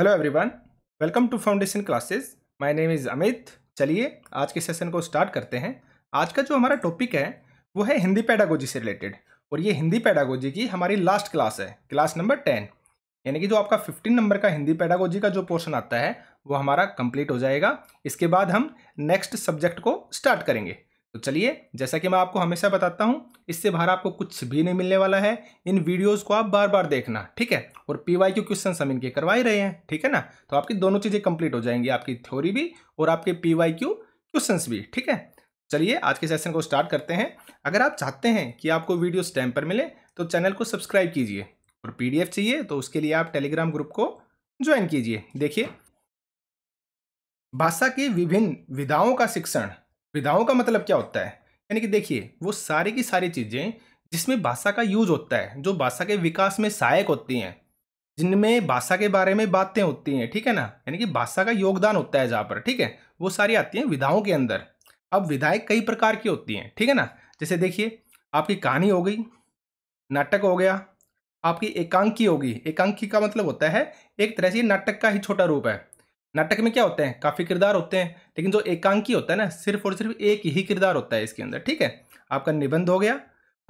hello everyone welcome to foundation classes my name is Amit चलिए आज के सेशन को स्टार्ट करते हैं आज का जो हमारा टॉपिक है वो है हिंदी पैडागोजी से रिलेटेड और ये हिंदी पैडागोजी की हमारी लास्ट क्लास है क्लास नंबर टेन यानी कि जो आपका फिफ्टीन नंबर का हिंदी पैडागोजी का जो पोर्शन आता है वो हमारा कम्प्लीट हो जाएगा इसके बाद हम नेक्स्ट सब्जेक्ट को स्टार्ट करेंगे तो चलिए जैसा कि मैं आपको हमेशा बताता हूँ इससे बाहर आपको कुछ भी नहीं मिलने वाला है इन वीडियोज को आप बार बार देखना ठीक है और पीवाई क्यू क्वेश्चन हम इनके करवा ही रहे हैं ठीक है ना तो आपकी दोनों चीज़ें कंप्लीट हो जाएंगी आपकी थ्योरी भी और आपके वाई क्यू क्वेश्चन भी ठीक है चलिए आज के सेशन को स्टार्ट करते हैं अगर आप चाहते हैं कि आपको वीडियो स्टैम पर मिले तो चैनल को सब्सक्राइब कीजिए और पीडीएफ चाहिए तो उसके लिए आप टेलीग्राम ग्रुप को ज्वाइन कीजिए देखिए भाषा की विभिन्न विधाओं का शिक्षण विधाओं का मतलब क्या होता है यानी कि देखिए वो सारी की सारी चीज़ें जिसमें भाषा का यूज होता है जो भाषा के विकास में सहायक होती हैं जिनमें भाषा के बारे में बातें होती हैं ठीक है ना यानी कि भाषा का योगदान होता है जहाँ पर ठीक है वो सारी आती हैं विधाओं के अंदर अब विधाएं कई प्रकार की होती हैं ठीक है ना जैसे देखिए आपकी कहानी हो गई नाटक हो गया आपकी एकांकी होगी एकांकी का मतलब होता है एक तरह से नाटक का ही छोटा रूप है नाटक में क्या होते हैं काफ़ी किरदार होते हैं लेकिन जो एकांकी होता है ना सिर्फ और सिर्फ एक ही किरदार होता है इसके अंदर ठीक है आपका निबंध हो गया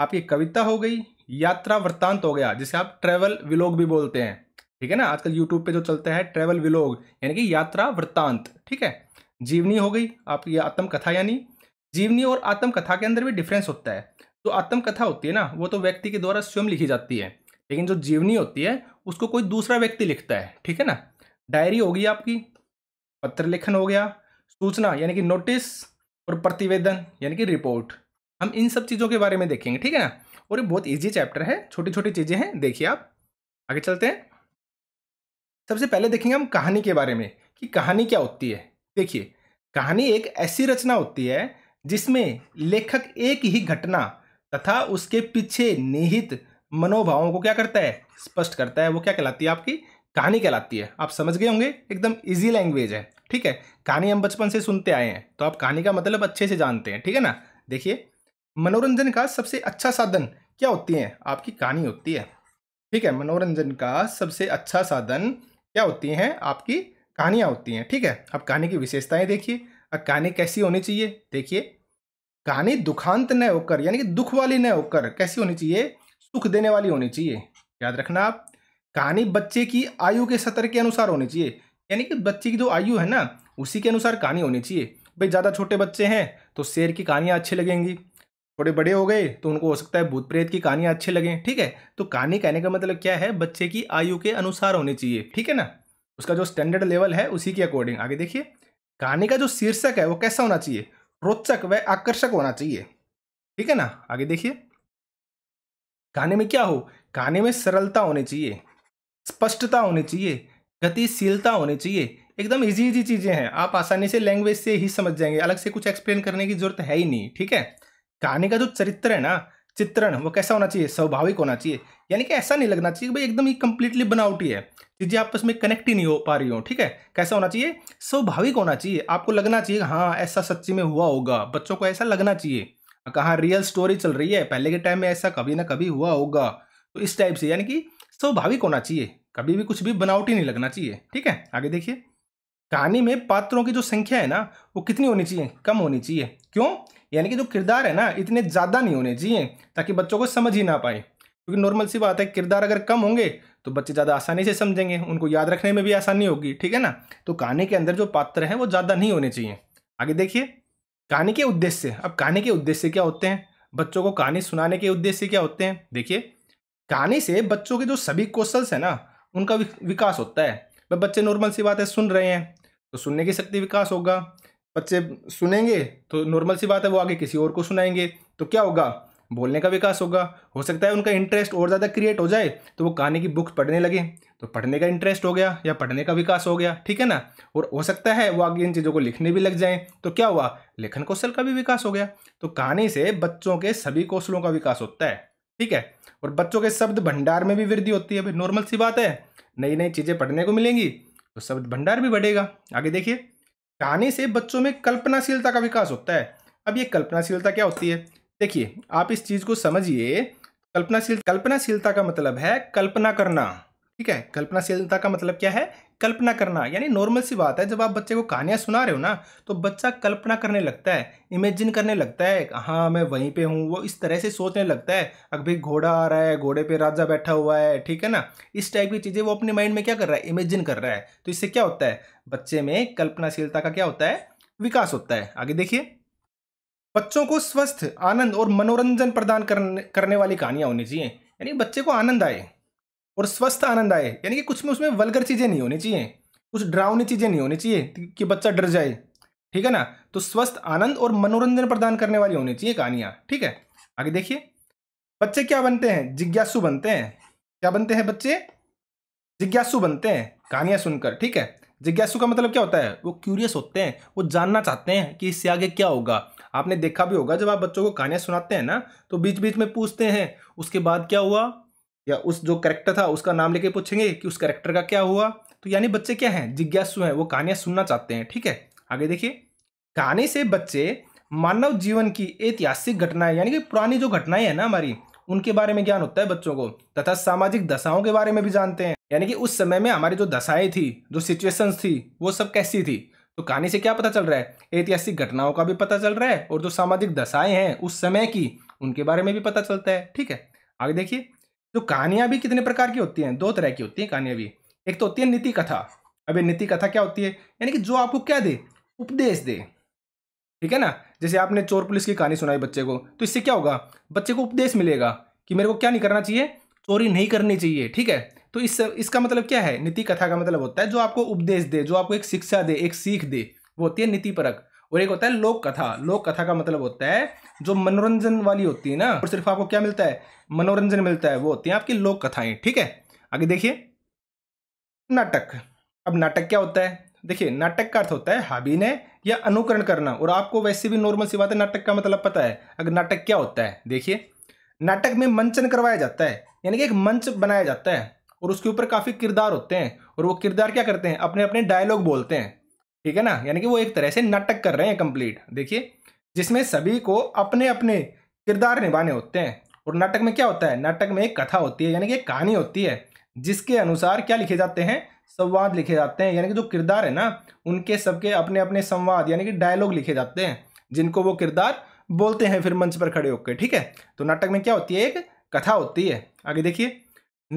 आपकी कविता हो गई यात्रा वृत्तांत हो गया जिसे आप ट्रैवल विलोग भी बोलते हैं ठीक है ना आजकल यूट्यूब पे जो चलता है ट्रैवल विलोग यानी कि यात्रा वृत्तांत ठीक है जीवनी हो गई आपकी आत्मकथा यानी जीवनी और आत्मकथा के अंदर भी डिफरेंस होता है जो आत्मकथा होती है ना वो तो व्यक्ति के द्वारा स्वयं लिखी जाती है लेकिन जो जीवनी होती है उसको कोई दूसरा व्यक्ति लिखता है ठीक है ना डायरी होगी आपकी पत्र लेखन हो गया सूचना यानी कि नोटिस और प्रतिवेदन यानी कि रिपोर्ट हम इन सब चीज़ों के बारे में देखेंगे ठीक है ना और ये बहुत ईजी चैप्टर है छोटी छोटी चीज़ें हैं देखिए आप आगे चलते हैं सबसे पहले देखेंगे हम कहानी के बारे में कि कहानी क्या होती है देखिए कहानी एक ऐसी रचना होती है जिसमें लेखक एक ही घटना तथा उसके पीछे निहित मनोभावों को क्या करता है स्पष्ट करता है वो क्या कहलाती है आपकी कहानी कहलाती है आप समझ गए होंगे एकदम इजी लैंग्वेज है ठीक है कहानी हम बचपन से सुनते आए हैं तो आप कहानी का मतलब अच्छे से जानते हैं ठीक है ना देखिए मनोरंजन का सबसे अच्छा साधन क्या होती है आपकी कहानी होती है ठीक है मनोरंजन का सबसे अच्छा साधन क्या होती हैं आपकी कहानियाँ होती हैं ठीक है अब कहानी की विशेषताएं देखिए अब कहानी कैसी होनी चाहिए देखिए कहानी दुखांत न होकर यानी कि दुख वाली न होकर कैसी होनी चाहिए सुख देने वाली होनी चाहिए याद रखना आप कहानी बच्चे की आयु के सतर के अनुसार होनी चाहिए यानी कि बच्चे की जो आयु है ना उसी के अनुसार कहानी होनी चाहिए भाई ज़्यादा छोटे बच्चे हैं तो शेर की कहानियाँ अच्छी लगेंगी थोड़े बड़े हो गए तो उनको हो सकता है भूत प्रेत की कहानियाँ अच्छी लगें ठीक है तो कहानी कहने का मतलब क्या है बच्चे की आयु के अनुसार होनी चाहिए ठीक है ना उसका जो स्टैंडर्ड लेवल है उसी के अकॉर्डिंग आगे देखिए कहानी का जो शीर्षक है वो कैसा होना चाहिए रोचक व आकर्षक होना चाहिए ठीक है ना आगे देखिए कहानी में क्या हो कहानी में सरलता होनी चाहिए स्पष्टता होनी चाहिए गतिशीलता होनी चाहिए एकदम इजी इजी चीज़ें हैं आप आसानी से लैंग्वेज से ही समझ जाएंगे अलग से कुछ एक्सप्लेन करने की जरूरत है ही नहीं ठीक है कहानी का जो चरित्र है ना चित्रण वो कैसा होना चाहिए स्वाभाविक होना चाहिए यानी कि ऐसा नहीं लगना चाहिए कि भाई एकदम ही कंप्लीटली बनावटी है चीज़ें आपस में कनेक्ट ही नहीं हो पा रही हो ठीक है कैसा होना चाहिए स्वाभाविक होना चाहिए आपको लगना चाहिए हाँ ऐसा सच्ची में हुआ होगा बच्चों को ऐसा लगना चाहिए कहाँ रियल स्टोरी चल रही है पहले के टाइम में ऐसा कभी ना कभी हुआ होगा तो इस टाइप से यानी कि स्वाभाविक होना चाहिए कभी भी कुछ भी बनावटी नहीं लगना चाहिए ठीक है आगे देखिए कहानी में पात्रों की जो संख्या है ना वो कितनी होनी चाहिए कम होनी चाहिए क्यों यानी कि जो किरदार है ना इतने ज़्यादा नहीं होने चाहिए ताकि बच्चों को समझ ही ना पाए क्योंकि नॉर्मल सी बात है किरदार अगर कम होंगे तो बच्चे ज़्यादा आसानी से समझेंगे उनको याद रखने में भी आसानी होगी ठीक है ना तो कहानी के अंदर जो पात्र हैं वो ज़्यादा नहीं होने चाहिए आगे देखिए कहानी के उद्देश्य अब कहानी के उद्देश्य क्या होते हैं बच्चों को कहानी सुनाने के उद्देश्य क्या होते हैं देखिए कहानी से बच्चों के जो सभी कौशल्स है ना उनका विकास होता है भाई बच्चे नॉर्मल सी बात है सुन रहे हैं तो सुनने की शक्ति विकास होगा बच्चे सुनेंगे तो नॉर्मल सी बात है वो आगे किसी और को सुनाएंगे तो क्या होगा बोलने का विकास होगा हो सकता है उनका इंटरेस्ट और ज़्यादा क्रिएट हो जाए तो वो कहानी की बुक्स पढ़ने लगे तो पढ़ने का इंटरेस्ट हो गया या पढ़ने का विकास हो गया ठीक है ना और हो सकता है वो आगे इन चीज़ों को लिखने भी लग जाए तो क्या हुआ लेखन कौशल का भी विकास हो गया तो कहानी से बच्चों के सभी कौशलों का विकास होता है ठीक है और बच्चों के शब्द भंडार में भी वृद्धि होती है भाई नॉर्मल सी बात है नई नई चीज़ें पढ़ने को मिलेंगी तो शब्द भंडार भी बढ़ेगा आगे देखिए कहानी से बच्चों में कल्पनाशीलता का विकास होता है अब ये कल्पनाशीलता क्या होती है देखिए आप इस चीज़ को समझिए कल्पनाशील कल्पनाशीलता का मतलब है कल्पना करना ठीक है कल्पनाशीलता का मतलब क्या है कल्पना करना यानी नॉर्मल सी बात है जब आप बच्चे को कहानियाँ सुना रहे हो ना तो बच्चा कल्पना करने लगता है इमेजिन करने लगता है हाँ मैं वहीं पे हूँ वो इस तरह से सोचने लगता है अब भाई घोड़ा आ रहा है घोड़े पे राजा बैठा हुआ है ठीक है ना इस टाइप की चीज़ें वो अपने माइंड में क्या कर रहा है इमेजिन कर रहा है तो इससे क्या होता है बच्चे में कल्पनाशीलता का क्या होता है विकास होता है आगे देखिए बच्चों को स्वस्थ आनंद और मनोरंजन प्रदान करने करने वाली कहानियाँ होनी चाहिए यानी बच्चे को आनंद आए और स्वस्थ आनंद आए यानी कि कुछ में उसमें वलगर चीज़ें नहीं होनी चाहिए कुछ डरावनी चीज़ें नहीं होनी चाहिए कि बच्चा डर जाए ठीक है ना तो स्वस्थ आनंद और मनोरंजन प्रदान करने वाली होनी चाहिए कहानियाँ ठीक है आगे देखिए बच्चे क्या बनते हैं जिज्ञासु बनते हैं क्या बनते हैं बच्चे जिज्ञासु बनते हैं कहानियाँ सुनकर ठीक है जिज्ञासु का मतलब क्या होता है वो क्यूरियस होते हैं वो जानना चाहते हैं कि इससे आगे क्या होगा आपने देखा भी होगा जब आप बच्चों को कहानियाँ सुनाते हैं ना तो बीच बीच में पूछते हैं उसके बाद क्या हुआ या उस जो करेक्टर था उसका नाम लेके पूछेंगे कि उस करेक्टर का क्या हुआ तो यानी बच्चे क्या हैं जिज्ञासु हैं वो कहानियाँ सुनना चाहते हैं ठीक है आगे देखिए कहानी से बच्चे मानव जीवन की ऐतिहासिक घटनाएं यानी कि पुरानी जो घटनाएं हैं ना हमारी उनके बारे में ज्ञान होता है बच्चों को तथा सामाजिक दशाओं के बारे में भी जानते हैं यानी कि उस समय में हमारी जो दशाएं थी जो सिचुएशंस थी वो सब कैसी थी तो कहानी से क्या पता चल रहा है ऐतिहासिक घटनाओं का भी पता चल रहा है और जो सामाजिक दशाएं हैं उस समय की उनके बारे में भी पता चलता है ठीक है आगे देखिए तो कहानियाँ भी कितने प्रकार की होती हैं दो तरह की होती हैं कहानियाँ भी एक तो होती है नीति कथा अब ये नीति कथा क्या होती है यानी कि जो आपको क्या दे उपदेश दे ठीक है ना जैसे आपने चोर पुलिस की कहानी सुनाई बच्चे को तो इससे क्या होगा बच्चे को उपदेश मिलेगा कि मेरे को क्या नहीं करना चाहिए चोरी नहीं करनी चाहिए ठीक है तो इस इसका मतलब क्या है नीति कथा का मतलब होता है जो आपको उपदेश दे जो आपको एक शिक्षा दे एक सीख दे वो होती है नीति परक और एक होता है लोक कथा लोक कथा का मतलब होता है जो मनोरंजन वाली होती है ना और सिर्फ आपको क्या मिलता है मनोरंजन मिलता है वो होती है आपकी लोक कथाएं ठीक है आगे देखिए नाटक अब नाटक क्या होता है देखिए नाटक का अर्थ होता है है या अनुकरण करना और आपको वैसे भी नॉर्मल सी बात है नाटक का मतलब पता है अगर नाटक क्या होता है देखिए नाटक में मंचन करवाया जाता है यानी कि एक मंच बनाया जाता है और उसके ऊपर काफ़ी किरदार होते हैं और वो किरदार क्या करते हैं अपने अपने डायलॉग बोलते हैं ठीक है ना यानी कि वो एक तरह से नाटक कर रहे हैं कंप्लीट देखिए जिसमें सभी को अपने अपने किरदार निभाने होते हैं और नाटक में क्या होता है नाटक में एक कथा होती है यानी कि एक कहानी होती है जिसके अनुसार क्या लिखे जाते हैं संवाद लिखे जाते हैं यानी कि जो किरदार है ना उनके सबके अपने अपने संवाद यानी कि डायलॉग लिखे जाते हैं जिनको वो किरदार बोलते हैं फिर मंच पर खड़े होकर ठीक है तो नाटक में क्या होती है एक कथा होती है आगे देखिए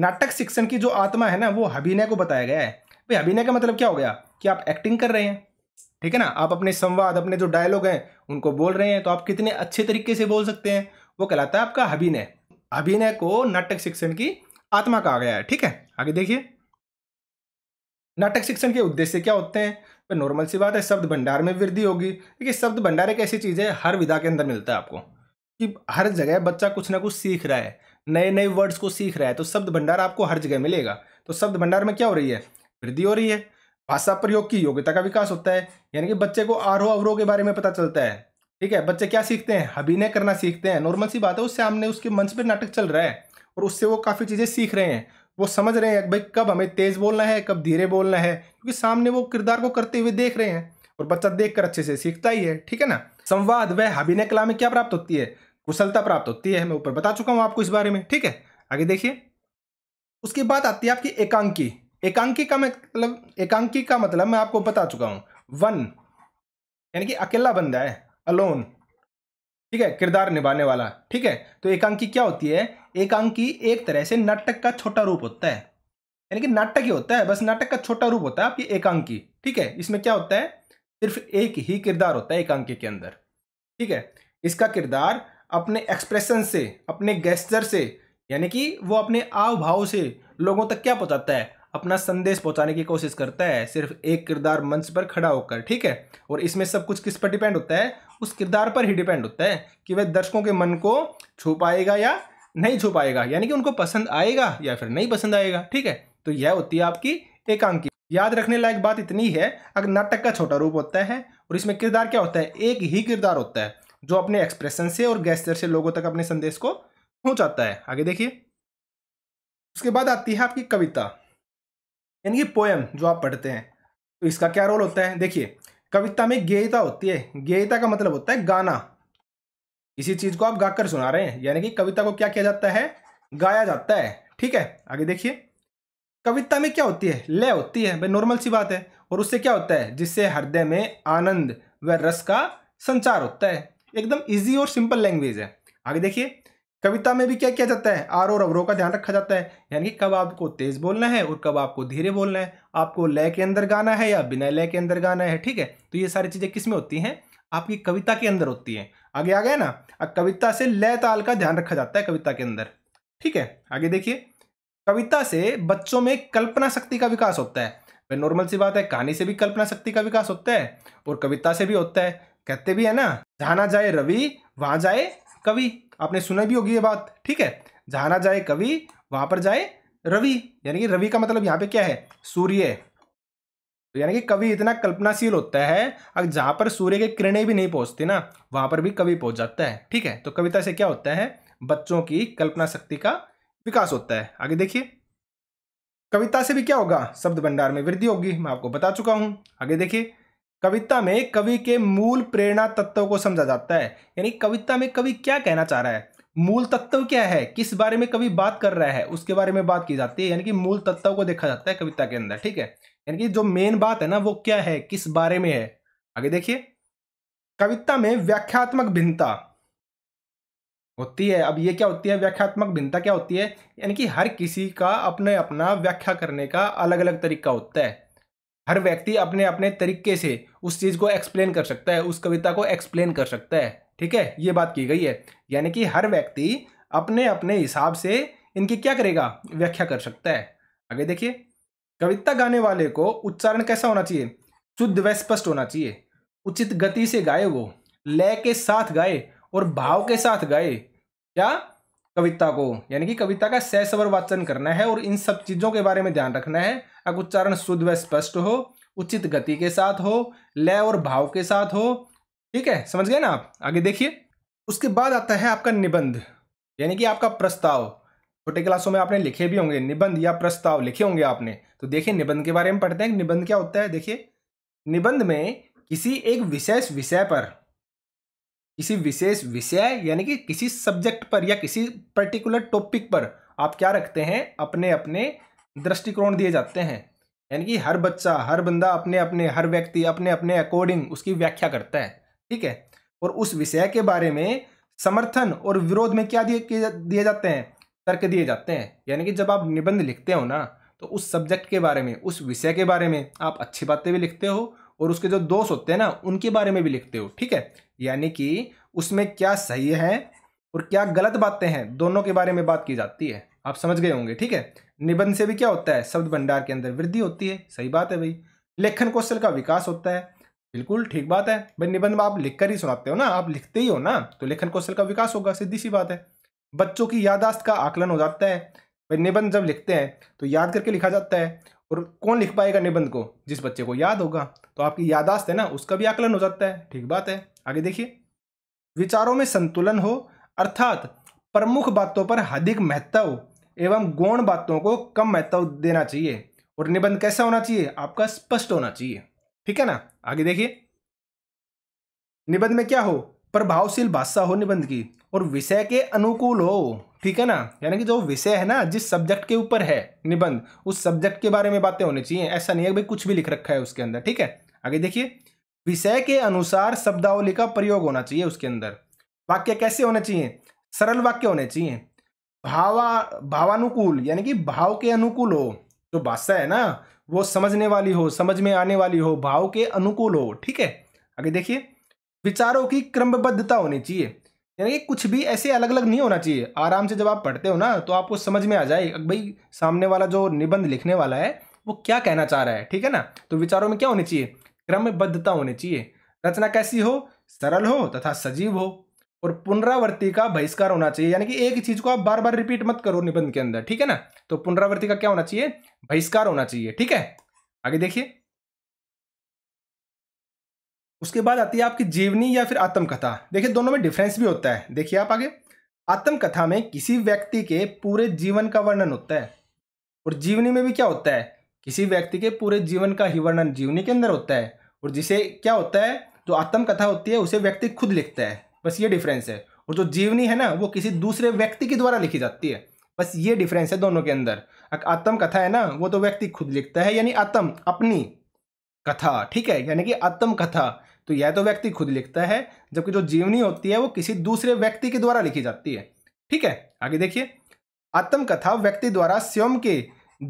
नाटक शिक्षण की जो आत्मा है ना वो अभिनय को बताया गया है भाई अभिनय का मतलब क्या हो गया कि आप एक्टिंग कर रहे हैं ठीक है ना आप अपने संवाद अपने जो डायलॉग हैं उनको बोल रहे हैं तो आप कितने अच्छे तरीके से बोल सकते हैं वो कहलाता है आपका अभिनय अभिनय को नाटक शिक्षण की आत्मा कहा गया है ठीक है आगे देखिए नाटक शिक्षण के उद्देश्य क्या होते हैं तो नॉर्मल सी बात है शब्द भंडार में वृद्धि होगी देखिए शब्द भंडार एक ऐसी चीज़ है हर विधा के अंदर मिलता है आपको कि हर जगह बच्चा कुछ ना कुछ सीख रहा है नए नए वर्ड्स को सीख रहा है तो शब्द भंडार आपको हर जगह मिलेगा तो शब्द भंडार में क्या हो रही है वृद्धि हो रही है भाषा प्रयोग की योग्यता का विकास होता है यानी कि बच्चे को आरोह अवरोह के बारे में पता चलता है ठीक है बच्चे क्या सीखते हैं अभिनय करना सीखते हैं नॉर्मल सी बात है उससे हमने उसके मंच पर नाटक चल रहा है और उससे वो काफ़ी चीज़ें सीख रहे हैं वो समझ रहे हैं भाई कब हमें तेज़ बोलना है कब धीरे बोलना है क्योंकि सामने वो किरदार को करते हुए देख रहे हैं और बच्चा देख अच्छे से सीखता ही है ठीक है ना संवाद वह अभिनय कला में क्या प्राप्त होती है कुशलता प्राप्त होती है मैं ऊपर बता चुका हूँ आपको इस बारे में ठीक है आगे देखिए उसके बाद आती है आपकी एकांकी एकांकी का मतलब एकांकी का मतलब मैं आपको बता चुका हूं वन यानी कि अकेला बंदा है अलोन ठीक है किरदार निभाने वाला ठीक है तो एकांकी क्या होती है एकांकी एक तरह से नाटक का छोटा रूप होता है यानी कि नाटक ही होता है बस नाटक का छोटा रूप होता है आपकी एकांकी ठीक है इसमें क्या होता है सिर्फ एक ही किरदार होता है एकांकी के अंदर ठीक है इसका किरदार अपने एक्सप्रेशन से अपने गेस्टर से यानी कि वो अपने आव भाव से लोगों तक क्या पहुंचाता है अपना संदेश पहुंचाने की कोशिश करता है सिर्फ एक किरदार मंच पर खड़ा होकर ठीक है और इसमें सब कुछ किस पर डिपेंड होता है उस किरदार पर ही डिपेंड होता है कि वह दर्शकों के मन को छू पाएगा या नहीं छू पाएगा यानी कि उनको पसंद आएगा या फिर नहीं पसंद आएगा ठीक है तो यह होती है आपकी एकांकी याद रखने लायक बात इतनी है अगर नाटक का छोटा रूप होता है और इसमें किरदार क्या होता है एक ही किरदार होता है जो अपने एक्सप्रेशन से और गैस्टर से लोगों तक अपने संदेश को पहुंचाता है आगे देखिए उसके बाद आती है आपकी कविता यानी कि पोएम जो आप पढ़ते हैं तो इसका क्या रोल होता है देखिए कविता में गेयता होती है गेयता का मतलब होता है गाना इसी चीज को आप गाकर सुना रहे हैं यानी कि कविता को क्या किया जाता है गाया जाता है ठीक है आगे देखिए कविता में क्या होती है लय होती है भाई नॉर्मल सी बात है और उससे क्या होता है जिससे हृदय में आनंद व रस का संचार होता है एकदम इजी और सिंपल लैंग्वेज है आगे देखिए कविता में भी क्या किया जाता है आर और अवरों का ध्यान रखा जाता है यानी कि कब आपको तेज बोलना है और कब आपको धीरे बोलना है आपको लय के अंदर गाना है या बिना लय के अंदर गाना है ठीक है तो ये सारी चीज़ें किस में होती हैं आपकी कविता के अंदर होती है आगे आ गया ना अब कविता से लय ताल का ध्यान रखा जाता है कविता के अंदर ठीक है आगे देखिए कविता से बच्चों में कल्पना शक्ति का विकास होता है वह नॉर्मल सी बात है कहानी से भी कल्पना शक्ति का विकास होता है और कविता से भी होता है कहते भी है ना जहां ना जाए रवि वहां जाए कवि आपने सुना भी होगी ये बात ठीक है जहाँ ना जाए कवि वहाँ पर जाए रवि यानी कि रवि का मतलब यहाँ पे क्या है सूर्य तो यानी कि कवि इतना कल्पनाशील होता है अगर जहाँ पर सूर्य के किरणें भी नहीं पहुँचती ना वहाँ पर भी कवि पहुँच जाता है ठीक है तो कविता से क्या होता है बच्चों की कल्पना शक्ति का विकास होता है आगे देखिए कविता से भी क्या होगा शब्द भंडार में वृद्धि होगी मैं आपको बता चुका हूँ आगे देखिए कविता में कवि के मूल प्रेरणा तत्व को समझा जाता है यानी कविता में कवि क्या कहना चाह रहा है मूल तत्व क्या है किस बारे में कवि बात कर रहा है उसके बारे में बात की जाती है यानी कि मूल तत्व को देखा जाता है कविता के अंदर ठीक है यानी कि जो मेन बात है ना वो क्या है किस बारे में है आगे देखिए कविता में व्याख्यात्मक भिन्नता होती है अब ये क्या होती है व्याख्यात्मक भिन्नता क्या होती है यानी कि हर किसी का अपने अपना व्याख्या करने का अलग अलग तरीका होता है हर व्यक्ति अपने अपने तरीके से उस चीज़ को एक्सप्लेन कर सकता है उस कविता को एक्सप्लेन कर सकता है ठीक है ये बात की गई है यानी कि हर व्यक्ति अपने अपने हिसाब से इनकी क्या करेगा व्याख्या कर सकता है आगे देखिए कविता गाने वाले को उच्चारण कैसा होना चाहिए शुद्ध व स्पष्ट होना चाहिए उचित गति से गाए वो लय के साथ गाए और भाव के साथ गाए क्या कविता को यानी कि कविता का ससवर वाचन करना है और इन सब चीज़ों के बारे में ध्यान रखना है अगर उच्चारण शुद्ध व स्पष्ट हो उचित गति के साथ हो लय और भाव के साथ हो ठीक है समझ गए ना आप आगे देखिए उसके बाद आता है आपका निबंध यानी कि आपका प्रस्ताव छोटे क्लासों में आपने लिखे भी होंगे निबंध या प्रस्ताव लिखे होंगे आपने तो देखिए निबंध के बारे में पढ़ते हैं निबंध क्या होता है देखिए निबंध में किसी एक विशेष विषय पर किसी विशेष विषय यानी कि किसी सब्जेक्ट पर या किसी पर्टिकुलर टॉपिक पर आप क्या रखते हैं अपने अपने दृष्टिकोण दिए जाते हैं यानी कि हर बच्चा हर बंदा अपने अपने हर व्यक्ति अपने अपने अकॉर्डिंग उसकी व्याख्या करता है ठीक है और उस विषय के बारे में समर्थन और विरोध में क्या दिए दिए जाते हैं तर्क दिए जाते हैं यानी कि जब आप निबंध लिखते हो ना तो उस सब्जेक्ट के बारे में उस विषय के बारे में आप अच्छी बातें भी लिखते हो और उसके जो दोष होते हैं ना उनके बारे में भी लिखते हो ठीक है यानी कि उसमें क्या सही है और क्या गलत बातें हैं दोनों के बारे में बात की जाती है आप समझ गए होंगे ठीक है निबंध से भी क्या होता है शब्द भंडार के अंदर वृद्धि होती है सही बात है भाई लेखन कौशल का विकास होता है बिल्कुल ठीक बात है भाई निबंध आप लिख ही सुनाते हो ना आप लिखते ही हो ना तो लेखन कौशल का विकास होगा सीधी सी बात है बच्चों की यादाश्त का आकलन हो जाता है भाई निबंध जब लिखते हैं तो याद करके लिखा जाता है और कौन लिख पाएगा निबंध को जिस बच्चे को याद होगा तो आपकी यादाश्त है ना उसका भी आकलन हो जाता है ठीक बात है आगे देखिए विचारों में संतुलन हो अर्थात प्रमुख बातों पर अधिक महत्व एवं गौण बातों को कम महत्व देना चाहिए और निबंध कैसा होना चाहिए आपका स्पष्ट होना चाहिए ठीक है ना आगे देखिए निबंध में क्या हो प्रभावशील भाषा हो निबंध की और विषय के अनुकूल हो ठीक है ना यानी कि जो विषय है ना जिस सब्जेक्ट के ऊपर है निबंध उस सब्जेक्ट के बारे में बातें होनी चाहिए ऐसा नहीं है भाई कुछ भी लिख रखा है उसके अंदर ठीक है आगे देखिए विषय के अनुसार शब्दावली का प्रयोग होना चाहिए उसके अंदर वाक्य कैसे होने चाहिए सरल वाक्य होने चाहिए भावा भावानुकूल यानी कि भाव के अनुकूल हो जो भाषा है ना वो समझने वाली हो समझ में आने वाली हो भाव के अनुकूल हो ठीक है आगे देखिए विचारों की क्रमबद्धता होनी चाहिए यानी कि कुछ भी ऐसे अलग अलग नहीं होना चाहिए आराम से जब आप पढ़ते हो ना तो आपको समझ में आ जाए भाई सामने वाला जो निबंध लिखने वाला है वो क्या कहना चाह रहा है ठीक है ना तो विचारों में क्या होनी चाहिए क्रमबद्धता होनी चाहिए रचना कैसी हो सरल हो तथा सजीव हो और पुनरावृत्ति का बहिष्कार होना चाहिए यानी कि एक ही चीज को आप बार बार रिपीट मत करो निबंध के अंदर ठीक है ना तो पुनरावृत्ति का क्या होना चाहिए बहिष्कार होना चाहिए ठीक है आगे देखिए उसके बाद आती है आपकी जीवनी या फिर आत्मकथा देखिए दोनों में डिफरेंस भी होता है देखिए आप आगे आत्मकथा में किसी व्यक्ति के पूरे जीवन का वर्णन होता है और जीवनी में भी क्या होता है किसी व्यक्ति के पूरे जीवन का ही वर्णन जीवनी के अंदर होता है और जिसे क्या होता है जो आत्मकथा होती है उसे व्यक्ति खुद लिखता है बस ये डिफरेंस है और जो जीवनी है ना वो किसी दूसरे व्यक्ति के द्वारा लिखी जाती है बस ये डिफरेंस है दोनों के अंदर आत्म कथा है ना वो तो व्यक्ति खुद लिखता है यानी आत्म अपनी कथा ठीक है यानी कि आत्म कथा तो यह तो व्यक्ति खुद लिखता है जबकि जो जीवनी होती है वो किसी दूसरे व्यक्ति के द्वारा लिखी जाती है ठीक है आगे देखिए आत्म कथा व्यक्ति द्वारा स्वयं के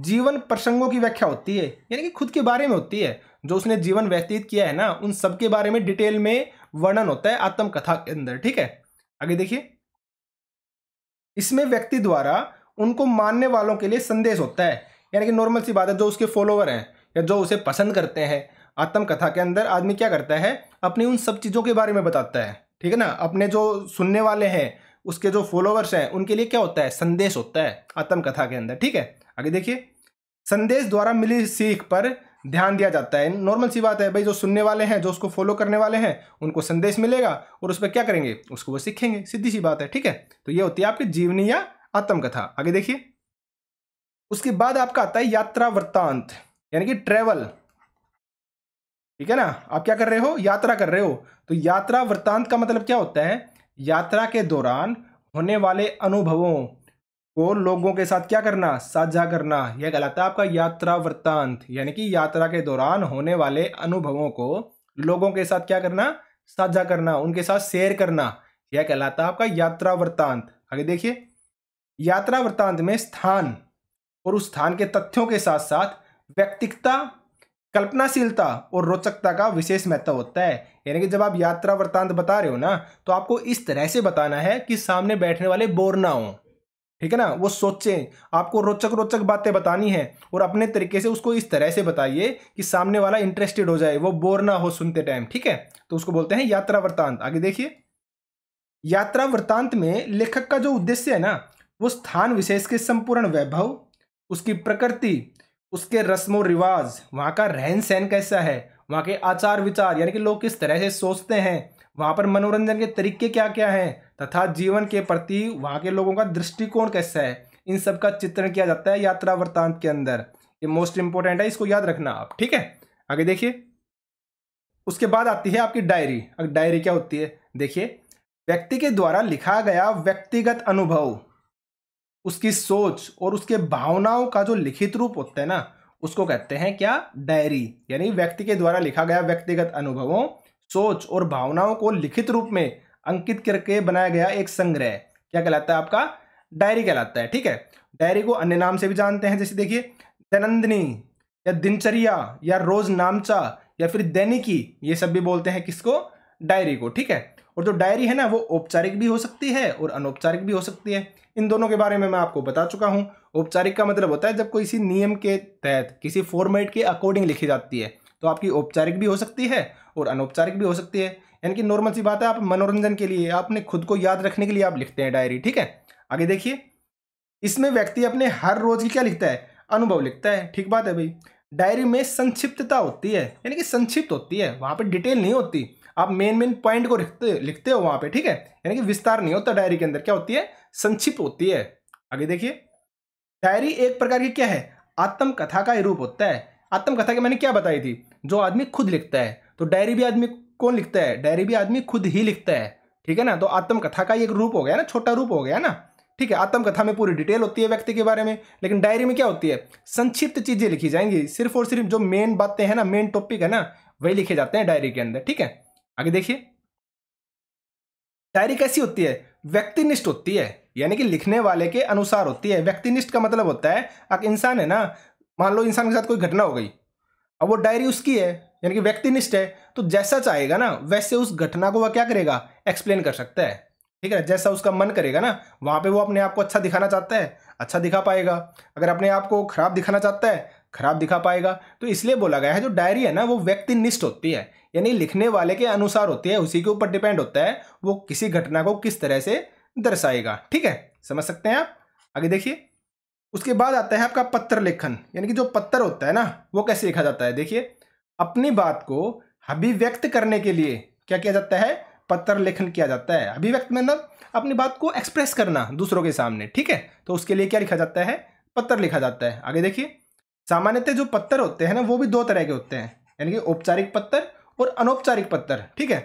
जीवन प्रसंगों की व्याख्या होती है यानी कि खुद के बारे में होती है जो उसने जीवन व्यतीत किया है ना उन सब के बारे में डिटेल में वर्णन होता है आत्मकथा के अंदर ठीक है आगे देखिए इसमें व्यक्ति द्वारा उनको मानने वालों के लिए संदेश होता है यानी कि नॉर्मल सी बात है जो उसके फॉलोवर हैं या जो उसे पसंद करते हैं आत्मकथा के अंदर आदमी क्या करता है अपनी उन सब चीज़ों के बारे में बताता है ठीक है ना अपने जो सुनने वाले हैं उसके जो फॉलोअर्स हैं उनके लिए क्या होता है संदेश होता है आत्मकथा के अंदर ठीक है आगे देखिए संदेश द्वारा मिली सीख पर ध्यान दिया जाता है नॉर्मल सी बात है भाई जो सुनने वाले हैं जो उसको फॉलो करने वाले हैं उनको संदेश मिलेगा और उस पर क्या करेंगे उसको वो सीखेंगे सीधी सी बात है ठीक है तो ये होती है आपकी जीवनी या आत्मकथा आगे देखिए उसके बाद आपका आता है यात्रा वृत्तांत यानी कि ट्रेवल ठीक है ना आप क्या कर रहे हो यात्रा कर रहे हो तो यात्रा वृत्तांत का मतलब क्या होता है यात्रा के दौरान होने वाले अनुभवों को लोगों के साथ क्या करना साझा करना यह कहलाता है आपका यात्रा वृत्तांत यानी कि यात्रा के दौरान होने वाले अनुभवों को लोगों के साथ क्या करना साझा करना उनके साथ शेयर करना यह कहलाता है आपका यात्रा वृत्तांत आगे देखिए यात्रा वृत्तांत में स्थान और उस स्थान के तथ्यों के साथ साथ व्यक्तिकता कल्पनाशीलता और रोचकता का विशेष महत्व होता है यानी कि जब आप यात्रा वृत्तांत बता रहे हो ना तो आपको इस तरह से बताना है कि सामने बैठने वाले बोर ना हों ठीक है ना वो सोचें आपको रोचक रोचक बातें बतानी है और अपने तरीके से उसको इस तरह से बताइए कि सामने वाला इंटरेस्टेड हो जाए वो बोर ना हो सुनते टाइम ठीक है तो उसको बोलते हैं यात्रा वृतांत आगे देखिए यात्रा वृतांत में लेखक का जो उद्देश्य है ना वो स्थान विशेष के संपूर्ण वैभव उसकी प्रकृति उसके रस्म रिवाज वहाँ का रहन सहन कैसा है वहाँ के आचार विचार यानी कि लोग किस तरह से सोचते हैं वहाँ पर मनोरंजन के तरीके क्या क्या हैं तथा जीवन के प्रति वहाँ के लोगों का दृष्टिकोण कैसा है इन सब का चित्रण किया जाता है यात्रा वृत्तांत के अंदर ये मोस्ट इंपॉर्टेंट है इसको याद रखना आप ठीक है आगे देखिए उसके बाद आती है आपकी डायरी अब डायरी क्या होती है देखिए व्यक्ति के द्वारा लिखा गया व्यक्तिगत अनुभव उसकी सोच और उसके भावनाओं का जो लिखित रूप होता है ना उसको कहते हैं क्या डायरी यानी व्यक्ति के द्वारा लिखा गया व्यक्तिगत अनुभवों सोच और भावनाओं को लिखित रूप में अंकित करके बनाया गया एक संग्रह क्या कहलाता है आपका डायरी कहलाता है ठीक है डायरी को अन्य नाम से भी जानते हैं जैसे देखिए दैनंदिनी या दिनचर्या या रोज नामचा या फिर दैनिकी ये सब भी बोलते हैं किसको डायरी को ठीक है और जो डायरी है ना वो औपचारिक भी हो सकती है और अनौपचारिक भी हो सकती है इन दोनों के बारे में मैं आपको बता चुका हूँ औपचारिक का मतलब होता है जब कोई किसी नियम के तहत किसी फॉर्मेट के अकॉर्डिंग लिखी जाती है तो आपकी औपचारिक भी हो सकती है और अनौपचारिक भी हो सकती है यानी कि नॉर्मल सी बात है आप मनोरंजन के लिए आपने खुद को याद रखने के लिए आप लिखते हैं डायरी ठीक है आगे देखिए इसमें व्यक्ति अपने हर रोज की क्या लिखता है अनुभव लिखता है ठीक बात है भाई डायरी में संक्षिप्तता होती है यानी कि संक्षिप्त होती है वहाँ पर डिटेल नहीं होती आप मेन मेन पॉइंट को लिखते लिखते हो वहाँ पे ठीक है यानी कि विस्तार नहीं होता डायरी के अंदर क्या होती है संक्षिप्त होती है आगे देखिए डायरी एक प्रकार की क्या है आत्मकथा का ही रूप होता है आत्मकथा की मैंने क्या बताई थी जो आदमी खुद लिखता है तो डायरी भी आदमी कौन लिखता है डायरी भी आदमी खुद ही लिखता है ठीक है ना तो आत्मकथा का एक रूप हो गया ना छोटा रूप हो गया ना ठीक है आत्मकथा में पूरी डिटेल होती है व्यक्ति के बारे में लेकिन डायरी में क्या होती है संक्षिप्त चीज़ें लिखी जाएंगी सिर्फ और सिर्फ जो मेन बातें हैं ना मेन टॉपिक है ना वही लिखे जाते हैं डायरी के अंदर ठीक है आगे देखिए डायरी कैसी होती है व्यक्तिनिष्ठ होती है यानी कि लिखने वाले के अनुसार होती है व्यक्तिनिष्ठ का मतलब होता है इंसान है ना मान लो इंसान के साथ कोई घटना हो गई अब वो डायरी उसकी है यानी कि व्यक्तिनिष्ठ है तो जैसा चाहेगा ना वैसे उस घटना को वह क्या करेगा एक्सप्लेन कर सकता है ठीक है ना जैसा उसका मन करेगा ना वहाँ पे वो अपने आप को अच्छा दिखाना चाहता है अच्छा दिखा पाएगा अगर अपने आप को खराब दिखाना चाहता है खराब दिखा पाएगा तो इसलिए बोला गया है जो डायरी है ना वो व्यक्तिनिष्ठ होती है यानी लिखने वाले के अनुसार होती है उसी के ऊपर डिपेंड होता है वो किसी घटना को किस तरह से दर्शाएगा ठीक है समझ सकते हैं आप आगे देखिए उसके बाद आता है आपका पत्र लेखन यानी कि जो पत्र होता है ना वो कैसे लिखा जाता है देखिए अपनी बात को अभिव्यक्त करने के लिए क्या किया जाता है पत्र लेखन किया जाता है अभिव्यक्त मतलब अपनी बात को एक्सप्रेस करना दूसरों के सामने ठीक है तो उसके लिए क्या लिखा जाता है पत्र लिखा जाता है आगे देखिए सामान्यतः जो पत्थर होते हैं ना वो भी दो तरह के होते हैं यानी कि औपचारिक पत्थर और अनौपचारिक पत्थर ठीक है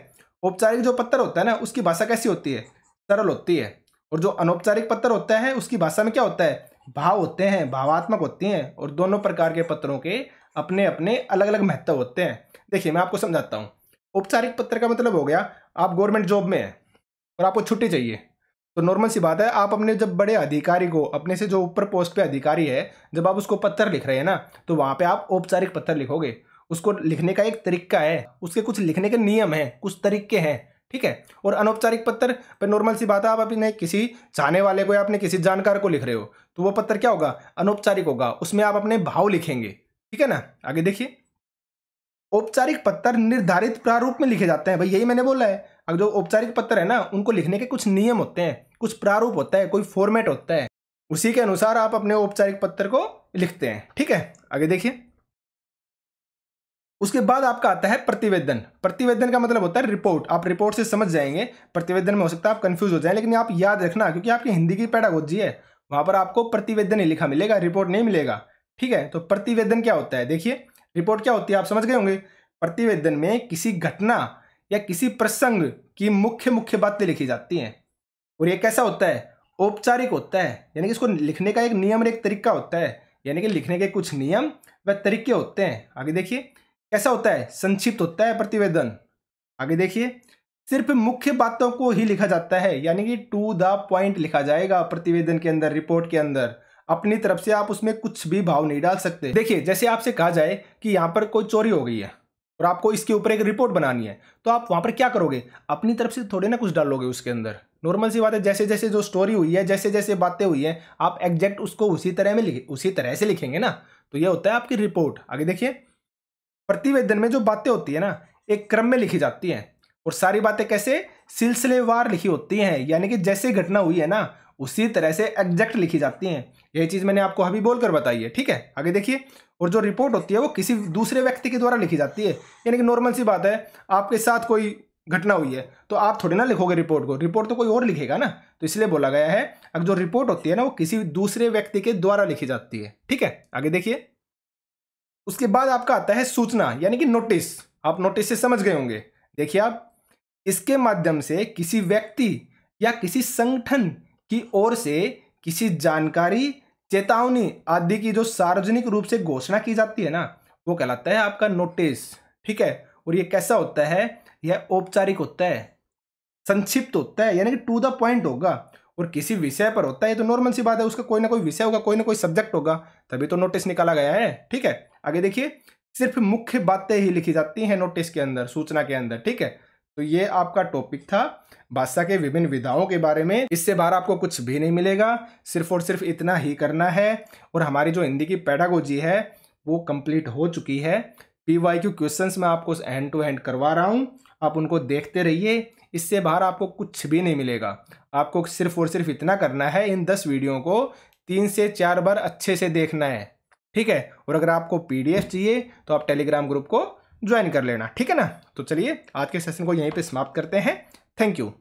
औपचारिक जो पत्थर होता है ना उसकी भाषा कैसी होती है सरल होती है और जो अनौपचारिक पत्थर होता है उसकी भाषा में क्या होता है भाव होते हैं भावात्मक होती हैं और दोनों प्रकार के पत्रों के अपने अपने अलग अलग महत्व होते हैं देखिए मैं आपको समझाता हूँ औपचारिक पत्र का मतलब हो गया आप गवर्नमेंट जॉब में हैं और आपको छुट्टी चाहिए तो नॉर्मल सी बात है आप अपने जब बड़े अधिकारी को अपने से जो ऊपर पोस्ट पे अधिकारी है जब आप उसको पत्थर लिख रहे हैं ना तो वहाँ पे आप औपचारिक पत्थर लिखोगे उसको लिखने का एक तरीका है उसके कुछ लिखने के नियम हैं कुछ तरीके हैं ठीक है और अनौपचारिक पत्र पर नॉर्मल सी बात है आप अपने किसी जाने वाले को या अपने किसी जानकार को लिख रहे हो तो वो पत्र क्या होगा अनौपचारिक होगा उसमें आप अपने भाव लिखेंगे ठीक है ना आगे देखिए औपचारिक पत्र निर्धारित प्रारूप में लिखे जाते हैं भाई यही मैंने बोला है अब जो औपचारिक पत्र है ना उनको लिखने के कुछ नियम होते हैं कुछ प्रारूप होता है कोई फॉर्मेट होता है उसी के अनुसार आप अपने औपचारिक पत्र को लिखते हैं ठीक है आगे देखिए उसके बाद आपका आता है प्रतिवेदन प्रतिवेदन का मतलब होता है रिपोर्ट आप रिपोर्ट से समझ जाएंगे प्रतिवेदन में हो सकता है आप कंफ्यूज हो जाए लेकिन आप याद रखना क्योंकि आपकी हिंदी की पैडागोजी है वहां पर आपको प्रतिवेदन ही लिखा मिलेगा रिपोर्ट नहीं मिलेगा ठीक है तो प्रतिवेदन क्या होता है देखिए रिपोर्ट क्या होती है आप समझ गए होंगे प्रतिवेदन में किसी घटना या किसी प्रसंग की मुख्य मुख्य बातें लिखी जाती हैं और ये कैसा होता है औपचारिक होता है यानी कि इसको लिखने का एक नियम और एक तरीका होता है यानी कि लिखने के कुछ नियम व तरीके होते हैं आगे देखिए कैसा होता है संक्षिप्त होता है प्रतिवेदन आगे देखिए सिर्फ मुख्य बातों को ही लिखा जाता है यानी कि टू द पॉइंट लिखा जाएगा प्रतिवेदन के अंदर रिपोर्ट के अंदर अपनी तरफ से आप उसमें कुछ भी भाव नहीं डाल सकते देखिए जैसे आपसे कहा जाए कि यहाँ पर कोई चोरी हो गई है और आपको इसके ऊपर एक रिपोर्ट बनानी है तो आप वहाँ पर क्या करोगे अपनी तरफ से थोड़े ना कुछ डालोगे उसके अंदर नॉर्मल सी बात है जैसे जैसे जो स्टोरी हुई है जैसे जैसे बातें हुई हैं आप एग्जैक्ट उसको उसी तरह में उसी तरह से लिखेंगे ना तो यह होता है आपकी रिपोर्ट आगे देखिए प्रतिवेदन में जो बातें होती है ना एक क्रम में लिखी जाती हैं और सारी बातें कैसे सिलसिलेवार लिखी होती हैं यानी कि जैसे घटना हुई है ना उसी तरह से एग्जैक्ट लिखी जाती हैं यही चीज़ मैंने आपको अभी बोलकर बताई है ठीक है आगे देखिए और जो रिपोर्ट होती है वो किसी दूसरे व्यक्ति के द्वारा लिखी जाती है यानी कि नॉर्मल सी बात है आपके साथ कोई घटना हुई है तो आप थोड़ी ना लिखोगे रिपोर्ट को रिपोर्ट तो कोई और लिखेगा ना तो इसलिए बोला गया है अब जो रिपोर्ट होती है ना वो किसी दूसरे व्यक्ति के द्वारा लिखी जाती है ठीक है आगे देखिए उसके बाद आपका आता है सूचना यानी कि नोटिस आप नोटिस से समझ गए होंगे देखिए आप इसके माध्यम से किसी व्यक्ति या किसी संगठन की ओर से किसी जानकारी चेतावनी आदि की जो सार्वजनिक रूप से घोषणा की जाती है ना वो कहलाता है आपका नोटिस ठीक है और ये कैसा होता है यह औपचारिक होता है संक्षिप्त होता है यानी कि टू द पॉइंट होगा और किसी विषय पर होता है ये तो नॉर्मल सी बात है उसका कोई ना कोई विषय होगा कोई ना कोई सब्जेक्ट होगा तभी तो नोटिस निकाला गया है ठीक है आगे देखिए सिर्फ मुख्य बातें ही लिखी जाती हैं नोटिस के अंदर सूचना के अंदर ठीक है तो ये आपका टॉपिक था बादशाह के विभिन्न विधाओं के बारे में इससे बाहर आपको कुछ भी नहीं मिलेगा सिर्फ और सिर्फ इतना ही करना है और हमारी जो हिंदी की पैडागोजी है वो कंप्लीट हो चुकी है पी वाई क्यू क्वेश्चन मैं आपको हैंड टू हैंड करवा रहा हूँ आप उनको देखते रहिए इससे बाहर आपको कुछ भी नहीं मिलेगा आपको सिर्फ और सिर्फ इतना करना है इन दस वीडियो को तीन से चार बार अच्छे से देखना है ठीक है और अगर आपको पीडीएफ चाहिए तो आप टेलीग्राम ग्रुप को ज्वाइन कर लेना ठीक है ना तो चलिए आज के सेशन को यहीं पे समाप्त करते हैं थैंक यू